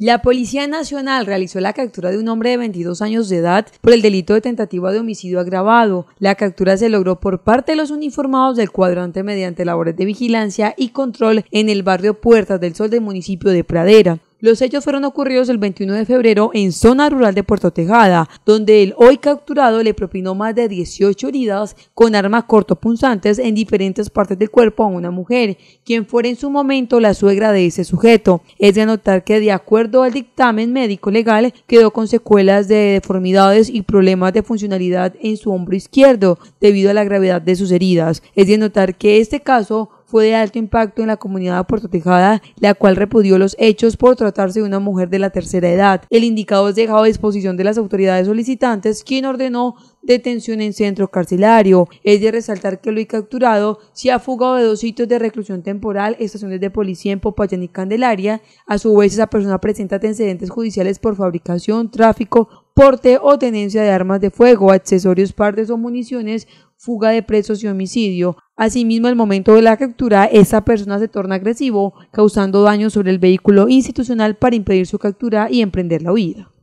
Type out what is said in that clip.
La Policía Nacional realizó la captura de un hombre de 22 años de edad por el delito de tentativa de homicidio agravado. La captura se logró por parte de los uniformados del cuadrante mediante labores de vigilancia y control en el barrio Puertas del Sol del municipio de Pradera. Los hechos fueron ocurridos el 21 de febrero en zona rural de Puerto Tejada, donde el hoy capturado le propinó más de 18 heridas con armas cortopunzantes en diferentes partes del cuerpo a una mujer, quien fuera en su momento la suegra de ese sujeto. Es de notar que de acuerdo al dictamen médico legal quedó con secuelas de deformidades y problemas de funcionalidad en su hombro izquierdo debido a la gravedad de sus heridas. Es de notar que este caso fue de alto impacto en la comunidad portotejada, la cual repudió los hechos por tratarse de una mujer de la tercera edad. El indicado es dejado a disposición de las autoridades solicitantes, quien ordenó detención en centro carcelario. Es de resaltar que lo he capturado se ha fugado de dos sitios de reclusión temporal, estaciones de policía en Popayán y Candelaria. A su vez, esa persona presenta antecedentes judiciales por fabricación, tráfico, porte o tenencia de armas de fuego, accesorios, partes o municiones fuga de presos y homicidio. Asimismo, al momento de la captura, esa persona se torna agresivo, causando daño sobre el vehículo institucional para impedir su captura y emprender la huida.